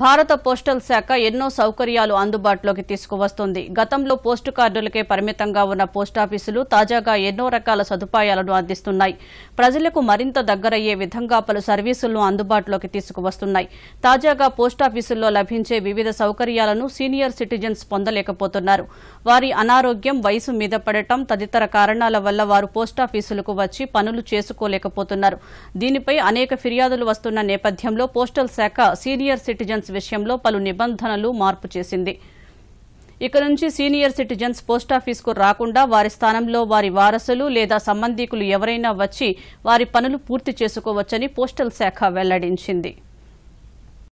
భారత పోస్టల్ శాఖ ఎన్నో సౌకర్యాలు అందుబాటులోకి తీసుకువస్తోంది గతంలో పోస్టు కార్డులకే పరిమితంగా ఉన్న పోస్టాఫీసులు తాజాగా ఎన్నో రకాల సదుపాయాలను అందిస్తున్నాయి ప్రజలకు మరింత దగ్గరయ్యే విధంగా పలు సర్వీసులను అందుబాటులోకి తీసుకువస్తున్నాయి తాజాగా పోస్టాఫీసుల్లో లభించే వివిధ సౌకర్యాలను సీనియర్ సిటిజన్స్ పొందలేకపోతున్నారు వారి అనారోగ్యం వయసు మీద పడటం తదితర కారణాల వల్ల వారు పోస్టాఫీసులకు వచ్చి పనులు చేసుకోలేకపోతున్నారు దీనిపై అనేక ఫిర్యాదులు వస్తున్న నేపథ్యంలో పోస్టల్ శాఖ సీనియర్ సిటిజన్స్ ఇన్సూరెన్స్ విషయంలో పలు నిబంధనలు మార్పు చేసింది ఇక నుంచి సీనియర్ సిటిజన్స్ పోస్టాఫీస్కు రాకుండా వారి స్థానంలో వారి వారసులు లేదా సంబంధీకులు ఎవరైనా వచ్చి వారి పనులు పూర్తి చేసుకోవచ్చని పోస్టల్ శాఖ వెల్లడించింది